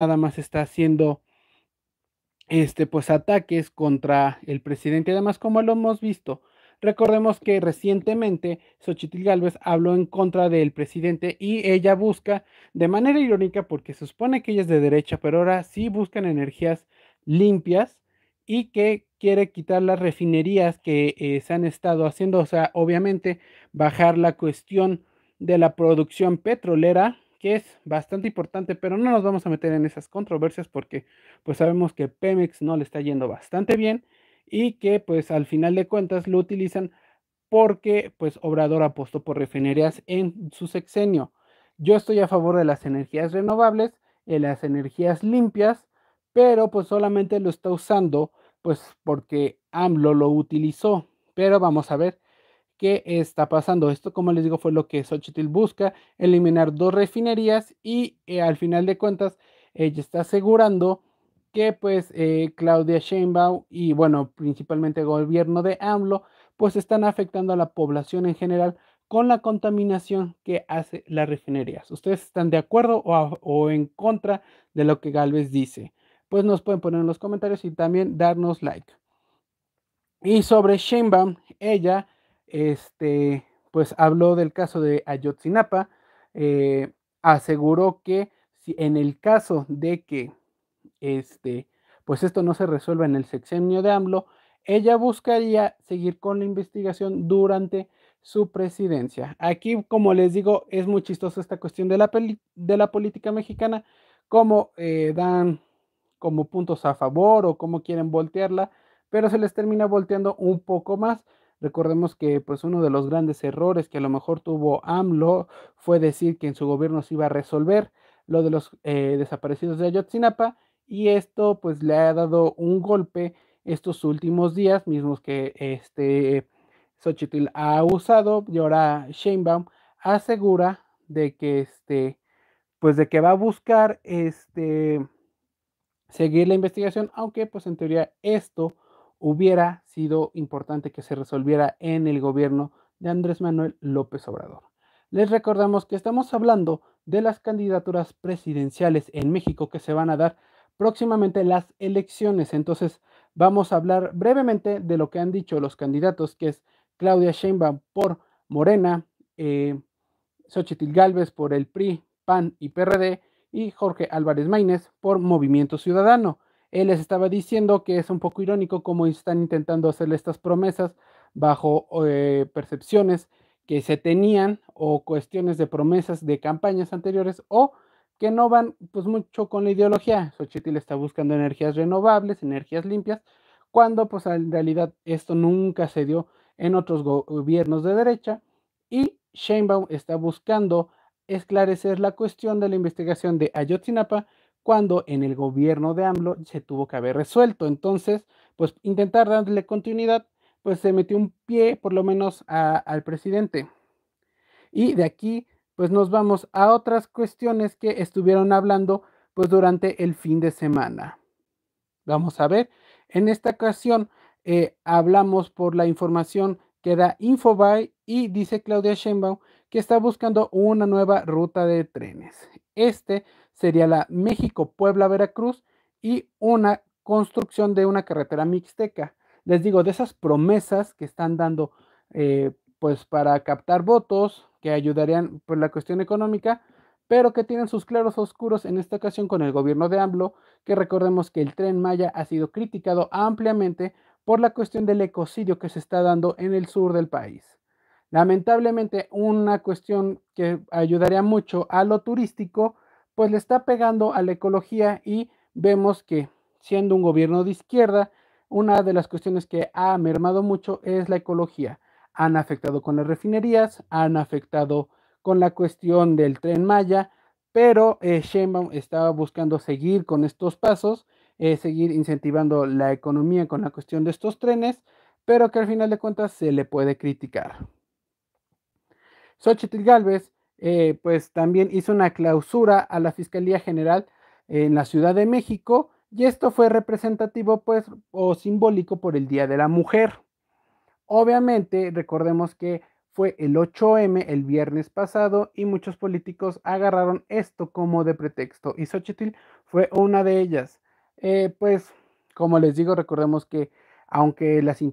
nada más está haciendo este, pues, ataques contra el presidente. Además, como lo hemos visto, recordemos que recientemente Xochitl Gálvez habló en contra del presidente y ella busca, de manera irónica, porque se supone que ella es de derecha, pero ahora sí buscan energías limpias y que quiere quitar las refinerías que eh, se han estado haciendo, o sea, obviamente bajar la cuestión de la producción petrolera que es bastante importante, pero no nos vamos a meter en esas controversias porque pues sabemos que Pemex no le está yendo bastante bien y que pues al final de cuentas lo utilizan porque pues Obrador apostó por refinerías en su sexenio. Yo estoy a favor de las energías renovables, de las energías limpias, pero pues solamente lo está usando pues porque AMLO lo utilizó, pero vamos a ver qué está pasando. Esto, como les digo, fue lo que Xochitl busca, eliminar dos refinerías y eh, al final de cuentas ella está asegurando que pues eh, Claudia Sheinbaum y bueno, principalmente el gobierno de AMLO, pues están afectando a la población en general con la contaminación que hace las refinerías. ¿Ustedes están de acuerdo o, o en contra de lo que Galvez dice? Pues nos pueden poner en los comentarios y también darnos like. Y sobre Sheinbaum, ella este, pues habló del caso de Ayotzinapa, eh, aseguró que si en el caso de que este, pues esto no se resuelva en el sexenio de AMLO, ella buscaría seguir con la investigación durante su presidencia. Aquí, como les digo, es muy chistosa esta cuestión de la, de la política mexicana, cómo eh, dan como puntos a favor o cómo quieren voltearla, pero se les termina volteando un poco más Recordemos que pues uno de los grandes errores que a lo mejor tuvo AMLO fue decir que en su gobierno se iba a resolver lo de los eh, desaparecidos de Ayotzinapa y esto pues le ha dado un golpe estos últimos días mismos que este Xochitl ha usado y ahora Sheinbaum asegura de que este pues de que va a buscar este seguir la investigación aunque pues en teoría esto hubiera importante que se resolviera en el gobierno de Andrés Manuel López Obrador. Les recordamos que estamos hablando de las candidaturas presidenciales en México que se van a dar próximamente las elecciones. Entonces, vamos a hablar brevemente de lo que han dicho los candidatos, que es Claudia Sheinbaum por Morena, eh, Xochitl Galvez por el PRI, PAN y PRD, y Jorge Álvarez Maínez por Movimiento Ciudadano. Él les estaba diciendo que es un poco irónico cómo están intentando hacerle estas promesas bajo eh, percepciones que se tenían o cuestiones de promesas de campañas anteriores o que no van pues mucho con la ideología. Xochitl está buscando energías renovables, energías limpias, cuando pues en realidad esto nunca se dio en otros gobiernos de derecha y Sheinbaum está buscando esclarecer la cuestión de la investigación de Ayotzinapa cuando en el gobierno de AMLO se tuvo que haber resuelto. Entonces, pues intentar darle continuidad, pues se metió un pie por lo menos al presidente. Y de aquí, pues nos vamos a otras cuestiones que estuvieron hablando, pues durante el fin de semana. Vamos a ver, en esta ocasión eh, hablamos por la información queda Infobay y dice Claudia Sheinbaum que está buscando una nueva ruta de trenes. Este sería la México-Puebla-Veracruz y una construcción de una carretera mixteca. Les digo, de esas promesas que están dando eh, pues para captar votos que ayudarían por la cuestión económica, pero que tienen sus claros oscuros en esta ocasión con el gobierno de AMLO, que recordemos que el tren Maya ha sido criticado ampliamente por la cuestión del ecocidio que se está dando en el sur del país. Lamentablemente, una cuestión que ayudaría mucho a lo turístico, pues le está pegando a la ecología y vemos que siendo un gobierno de izquierda, una de las cuestiones que ha mermado mucho es la ecología. Han afectado con las refinerías, han afectado con la cuestión del tren Maya, pero eh, Sheinbaum estaba buscando seguir con estos pasos seguir incentivando la economía con la cuestión de estos trenes, pero que al final de cuentas se le puede criticar. Xochitl Galvez, eh, pues también hizo una clausura a la Fiscalía General en la Ciudad de México, y esto fue representativo, pues, o simbólico por el Día de la Mujer. Obviamente, recordemos que fue el 8M el viernes pasado y muchos políticos agarraron esto como de pretexto y Xochitl fue una de ellas. Eh, pues, como les digo, recordemos que aunque las intenciones